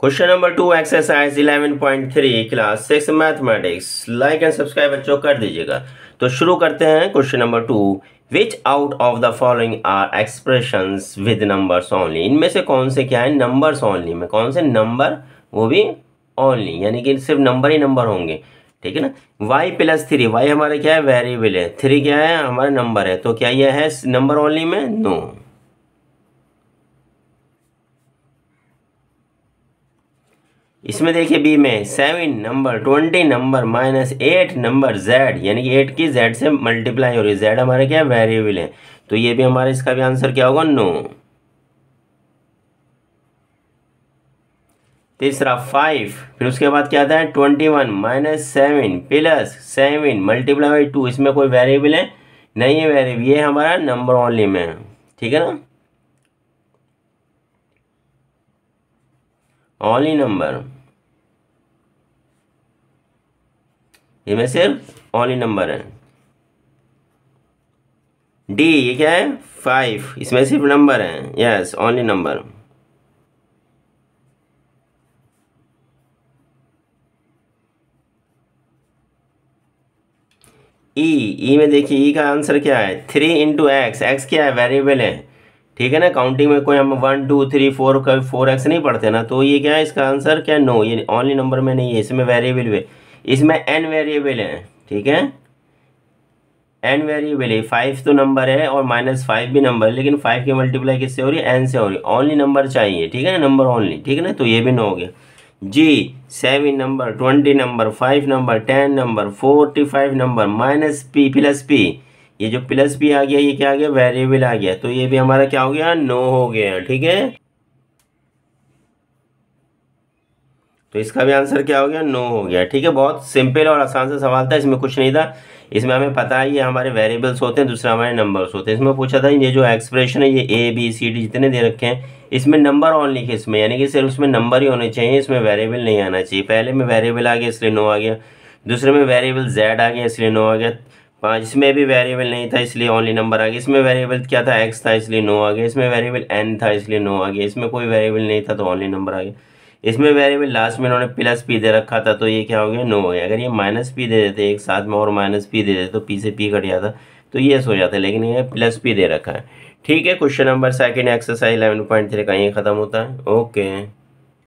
Question number two exercise eleven point three class six mathematics like and subscribe बच्चों कर दीजिएगा तो शुरू करते हैं question number two which out of the following are expression with numbers only इनमें से कौन से क्या है नंबर्स ओनली में कौन से नंबर वो भी ओनली यानी कि सिर्फ नंबर ही नंबर होंगे ठीक है ना वाई प्लस थ्री वाई हमारे क्या है वेरिएबल है थ्री क्या है हमारा नंबर है तो क्या यह है नंबर ओनली में नो no. इसमें देखिए बी में seven number twenty number minus eight number Z यानी कि एट की जेड से मल्टीप्लाई हो रही है जेड हमारे क्या वेरिएबल है तो ये भी हमारा इसका भी आंसर क्या होगा नो तीसरा फाइव फिर उसके बाद क्या आता है twenty one minus seven plus seven multiply by two इसमें कोई वेरिएबल है नहीं है वेरिएबल ये हमारा नंबर ओनली में ठीक है ना ऑनली नंबर ये में सिर्फ ऑनली नंबर है डी ये क्या है फाइव इसमें सिर्फ नंबर है yes only number E E में देखिए ई e का आंसर क्या है थ्री इंटू एक्स एक्स क्या है वेरिएबल है ठीक है ना काउंटिंग में कोई हम वन टू थ्री फोर कभी फोर एक्स नहीं पढ़ते ना तो ये क्या है इसका आंसर क्या नो ये ओनली नंबर में नहीं है इसमें वेरिएबल है इसमें एन वेरिएबल है ठीक है एन वेरिएबल है फाइव तो नंबर है और माइनस फाइव भी नंबर है लेकिन फाइव की मल्टीप्लाई किससे हो रही है एन से हो रही है ओनली नंबर चाहिए ठीक है ना नंबर ओनली ठीक है ना तो ये भी नो हो गया G seven number twenty number five number ten number forty five number minus P plus P ये जो प्लस भी आ गया ये क्या आ गया वेरिएबल आ गया तो ये भी हमारा क्या हो गया नो हो गया ठीक है तो इसका भी आंसर क्या हो गया नो हो गया ठीक है बहुत सिंपल और आसान सा सवाल था इसमें कुछ नहीं था इसमें हमें पता है ये हमारे वेरिएबल्स होते हैं दूसरा हमारे नंबर्स होते हैं इसमें पूछा था ये जो एक्सप्रेशन है ये ए बी सी डी जितने दे रखे हैं इसमें नंबर ऑन लिखे इसमें यानी कि सिर्फ उसमें नंबर ही होने चाहिए इसमें वेरिएबल नहीं आना चाहिए पहले में वेरिएबल आ गया इसलिए नो आ गया दूसरे में वेरिएबल जेड आ गया इसलिए नो आ गया पाँच इसमें भी वेरिएबल नहीं था इसलिए ओनली नंबर आ गया इसमें वेरिएबल क्या था एक्स था इसलिए नो आ गया इसमें वेरिएबल एन था इसलिए नो आ गया इसमें कोई वेरिएबल नहीं था तो ओनली नंबर आ गया इसमें वेरिएबल लास्ट में इन्होंने प्लस पी दे रखा था तो ये क्या हो गया नो हो गया अगर ये माइनस पी दे देते एक साथ में और माइनस पी दे देते तो पी से पी कट जाता तो ये सो जाता लेकिन ये प्लस पी दे रखा है ठीक है question number second exercise eleven point three का ये ख़त्म होता है ओके